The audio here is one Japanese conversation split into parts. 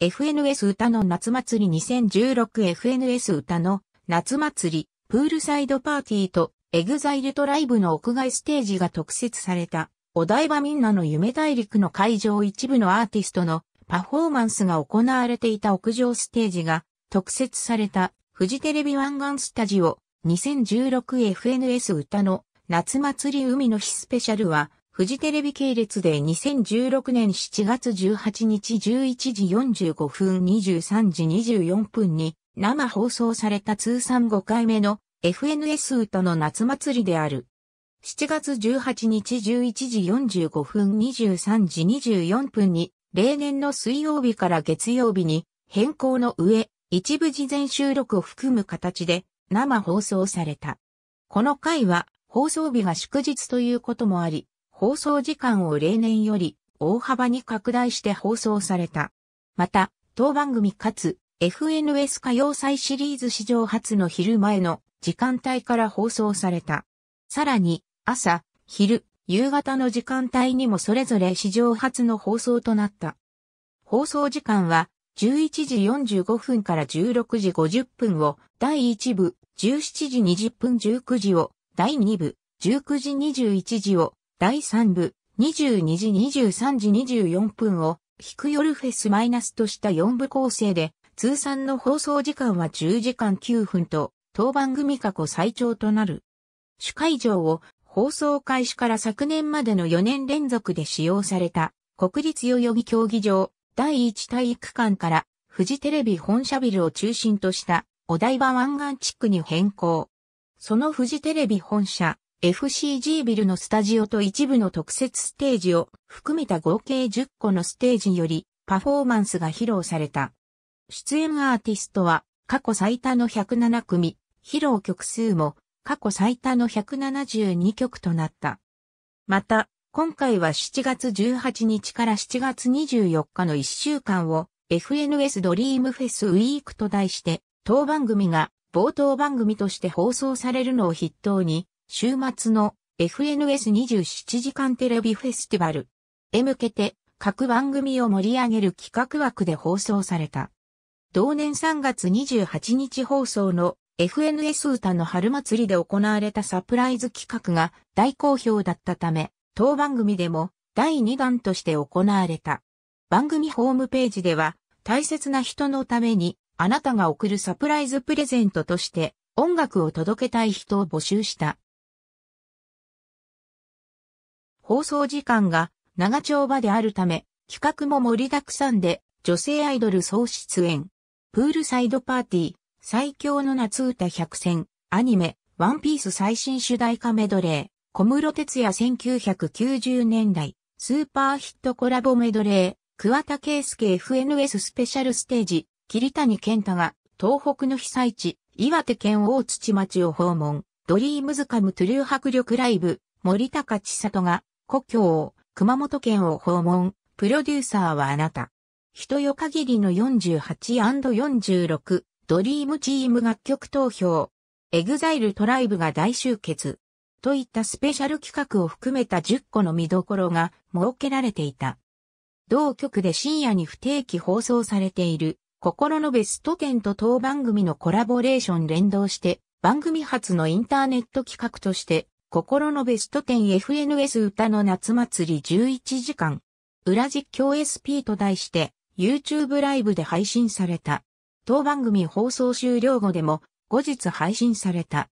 FNS 歌の夏祭り 2016FNS 歌の夏祭り、プールサイドパーティーとエグザイルトライブの屋外ステージが特設された、お台場みんなの夢大陸の会場一部のアーティストのパフォーマンスが行われていた屋上ステージが特設された、フジテレビ湾岸スタジオ 2016FNS 歌の夏祭り海の日スペシャルは、フジテレビ系列で2016年7月18日11時45分23時24分に生放送された通算5回目の FNS 歌の夏祭りである。7月18日11時45分23時24分に例年の水曜日から月曜日に変更の上、一部事前収録を含む形で生放送された。この回は放送日が祝日ということもあり、放送時間を例年より大幅に拡大して放送された。また、当番組かつ FNS 歌謡祭シリーズ史上初の昼前の時間帯から放送された。さらに、朝、昼、夕方の時間帯にもそれぞれ史上初の放送となった。放送時間は11時45分から16時50分を第1部、17時20分19時を第2部、19時21時を第3部、22時23時24分を、引く夜フェスマイナスとした4部構成で、通算の放送時間は10時間9分と、当番組過去最長となる。主会場を放送開始から昨年までの4年連続で使用された国立代々木競技場第一体育館から富士テレビ本社ビルを中心としたお台場湾岸地区に変更。その富士テレビ本社 FCG ビルのスタジオと一部の特設ステージを含めた合計10個のステージによりパフォーマンスが披露された。出演アーティストは過去最多の107組、披露曲数も過去最多の172曲となった。また、今回は7月18日から7月24日の1週間を FNS ドリームフェスウィークと題して、当番組が冒頭番組として放送されるのを筆頭に、週末の FNS27 時間テレビフェスティバルへ向けて各番組を盛り上げる企画枠で放送された。同年3月28日放送の FNS 歌の春祭りで行われたサプライズ企画が大好評だったため、当番組でも第2弾として行われた。番組ホームページでは大切な人のためにあなたが送るサプライズプレゼントとして音楽を届けたい人を募集した。放送時間が長丁場であるため、企画も盛りだくさんで、女性アイドル総出演。プールサイドパーティー、最強の夏歌百選、アニメ、ワンピース最新主題歌メドレー、小室哲也1990年代、スーパーヒットコラボメドレー、桑田圭介 FNS スペシャルステージ、桐谷健太が、東北の被災地、岩手県大土町を訪問、ドリームズカムトゥルー迫力ライブ、森高千里が、故郷、熊本県を訪問、プロデューサーはあなた。人よ限りの 48&46 ドリームチーム楽曲投票。エグザイルトライブが大集結。といったスペシャル企画を含めた10個の見どころが設けられていた。同局で深夜に不定期放送されている心のベスト10と当番組のコラボレーション連動して番組初のインターネット企画として心のベスト10 FNS 歌の夏祭り11時間。裏実況 SP と題して YouTube ライブで配信された。当番組放送終了後でも後日配信された。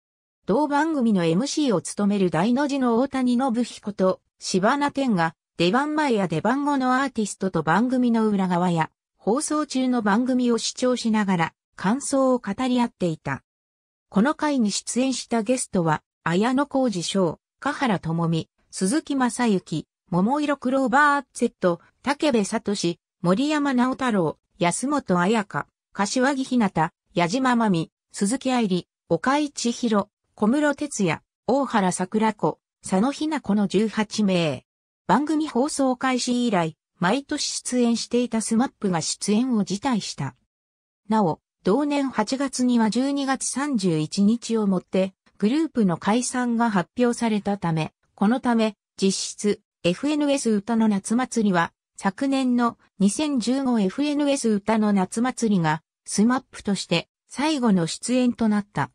同番組の MC を務める大の字の大谷信彦と柴名天が出番前や出番後のアーティストと番組の裏側や放送中の番組を視聴しながら感想を語り合っていた。この回に出演したゲストは綾野浩二翔、香原智美、鈴木正幸、桃色クローバー Z、竹部聡、森山直太郎、安本彩香、柏木ひなた、矢島まみ、鈴木愛理、岡井千尋、小室哲也、大原桜子、佐野ひな子の18名。番組放送開始以来、毎年出演していたスマップが出演を辞退した。なお、同年8月には12月31日をもって、グループの解散が発表されたため、このため、実質、FNS 歌の夏祭りは、昨年の 2015FNS 歌の夏祭りが、スマップとして最後の出演となった。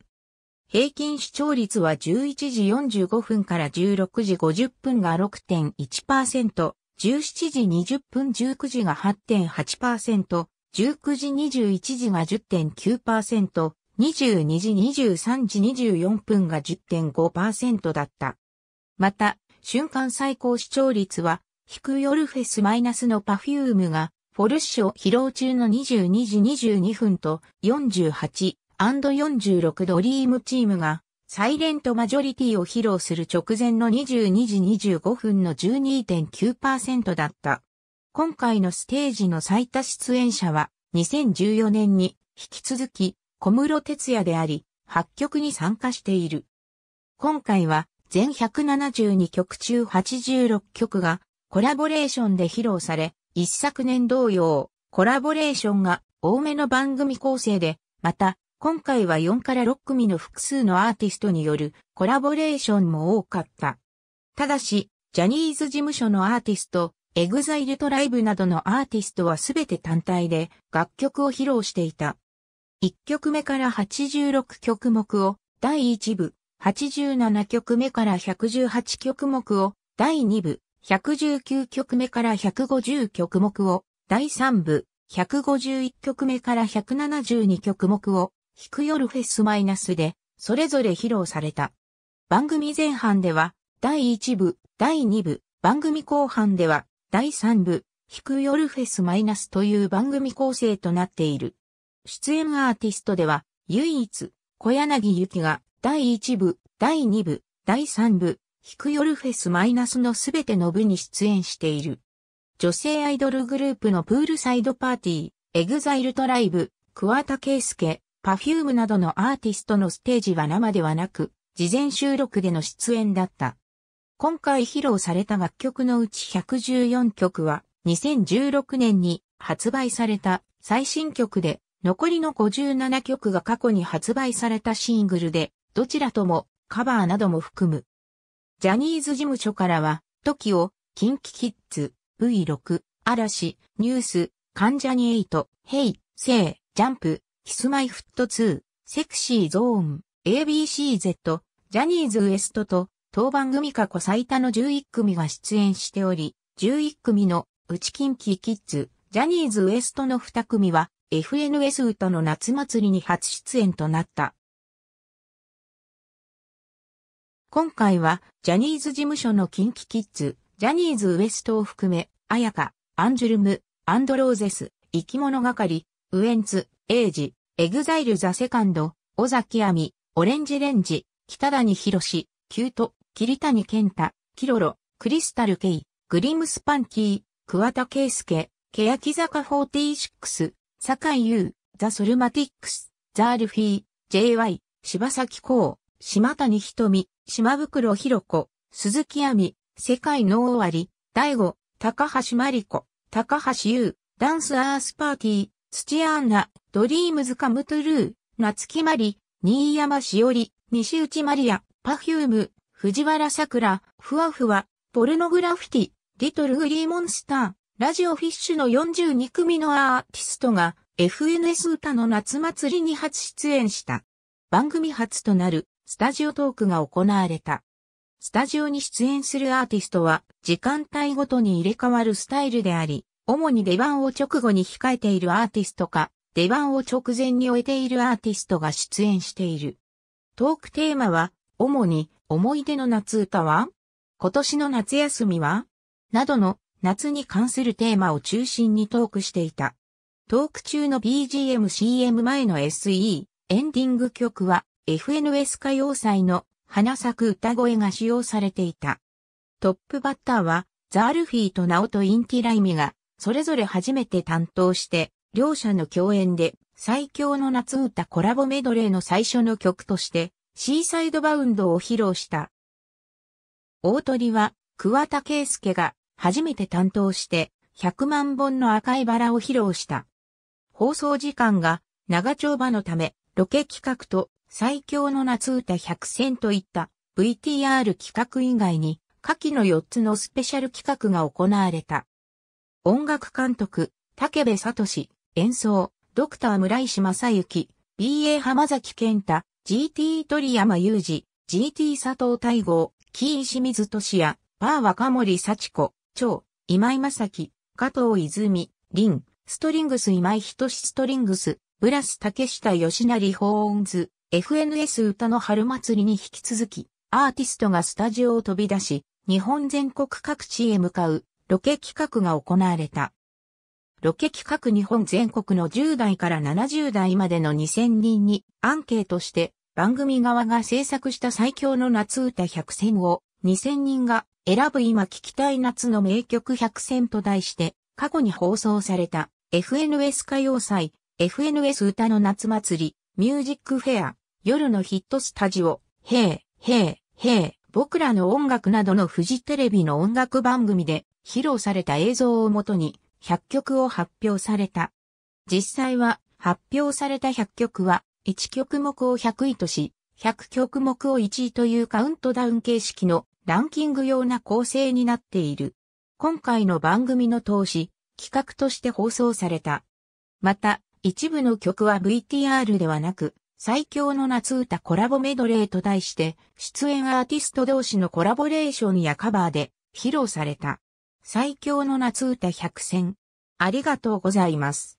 平均視聴率は11時45分から16時50分が6.1%、17時20分19時が8.8%、19時21時が10.9%、22時23時24分が10.5%だった。また、瞬間最高視聴率は、低夜フェスマイナスのパフュームが、フォルッショ披露中の22時22分と48、46ドリームチームが、サイレントマジョリティを披露する直前の22時25分の12.9%だった。今回のステージの最多出演者は、2014年に引き続き小室哲也であり、八曲に参加している。今回は全172曲中86曲がコラボレーションで披露され、一昨年同様、コラボレーションが多めの番組構成で、また、今回は4から6組の複数のアーティストによるコラボレーションも多かった。ただし、ジャニーズ事務所のアーティスト、エグザイルトライブなどのアーティストはすべて単体で楽曲を披露していた。1曲目から86曲目を第1部、87曲目から118曲目を第2部、119曲目から150曲目を第3部、151曲目から172曲目を弾く夜フェスマイナスでそれぞれ披露された。番組前半では第1部、第2部、番組後半では第3部、弾く夜フェスマイナスという番組構成となっている。出演アーティストでは、唯一、小柳ゆきが、第1部、第2部、第3部、ヒクヨルフェスマイナスのすべての部に出演している。女性アイドルグループのプールサイドパーティー、エグザイルトライブ、桑田圭介、パフュームなどのアーティストのステージは生ではなく、事前収録での出演だった。今回披露された楽曲のうち114曲は、2016年に発売された最新曲で、残りの57曲が過去に発売されたシングルで、どちらともカバーなども含む。ジャニーズ事務所からは、キオ、キンキキッズ、V6、嵐、ニュース、関ジャニエイト、ヘイ、セイ、ジャンプ、キスマイフット2、セクシーゾーン、ABCZ、ジャニーズウエストと、当番組過去最多の11組が出演しており、11組のうちキンキキッズ、ジャニーズウエストの2組は FNS 歌の夏祭りに初出演となった。今回は、ジャニーズ事務所の近畿キッズ、ジャニーズウエストを含め、アヤカ、アンジュルム、アンドローゼス、生き物係、ウエンツ、エイジ、エグザイルザセカンド、尾崎亜美、オレンジレンジ、北谷博士、キュート、桐谷健太、キロロ、クリスタルケイ、グリムスパンキー、桑田圭介、欅坂46、坂井優、ザ・ソルマティックス、ザ・アルフィー、JY、柴崎幸、島谷瞳、島袋弘子、鈴木亜美、世界の終わり、大悟、高橋真理子、高橋優、ダンスアースパーティー、土屋アンナ、ドリームズカムトゥルー、夏木まり、新山しおり、西内まりや、パフューム、藤原さくら、ふわふわ、ポルノグラフィティ、リトルグリーモンスター、ラジオフィッシュの42組のアーティストが FNS 歌の夏祭りに初出演した。番組初となるスタジオトークが行われた。スタジオに出演するアーティストは時間帯ごとに入れ替わるスタイルであり、主に出番を直後に控えているアーティストか、出番を直前に終えているアーティストが出演している。トークテーマは、主に思い出の夏歌は今年の夏休みはなどの夏に関するテーマを中心にトークしていた。トーク中の BGM CM 前の SE、エンディング曲は FNS 歌謡祭の花咲く歌声が使用されていた。トップバッターはザールフィーとナオとインティライミがそれぞれ初めて担当して両者の共演で最強の夏歌コラボメドレーの最初の曲としてシーサイドバウンドを披露した。大鳥は桑田圭介が初めて担当して、100万本の赤いバラを披露した。放送時間が長丁場のため、ロケ企画と最強の夏歌100選といった VTR 企画以外に、下記の4つのスペシャル企画が行われた。音楽監督、竹部聡、演奏、ドクター村石正幸、BA 浜崎健太、GT 鳥山雄二、GT 佐藤大吾、キー水俊也、パー若森幸子、超今井正樹、加藤泉、林、ストリングス今井仁ストリングス、ブラス竹下吉成ホーンズ、FNS 歌の春祭りに引き続き、アーティストがスタジオを飛び出し、日本全国各地へ向かうロケ企画が行われた。ロケ企画日本全国の10代から70代までの2000人にアンケートして番組側が制作した最強の夏歌100選を2000人が選ぶ今聴きたい夏の名曲100選と題して、過去に放送された FNS 歌謡祭、FNS 歌の夏祭り、ミュージックフェア、夜のヒットスタジオ、へイ、へイ、へイ、僕らの音楽などのフジテレビの音楽番組で披露された映像をもとに100曲を発表された。実際は発表された100曲は1曲目を100位とし、100曲目を1位というカウントダウン形式のランキング用な構成になっている。今回の番組の投資、企画として放送された。また、一部の曲は VTR ではなく、最強の夏歌コラボメドレーと題して、出演アーティスト同士のコラボレーションやカバーで披露された。最強の夏歌100選。ありがとうございます。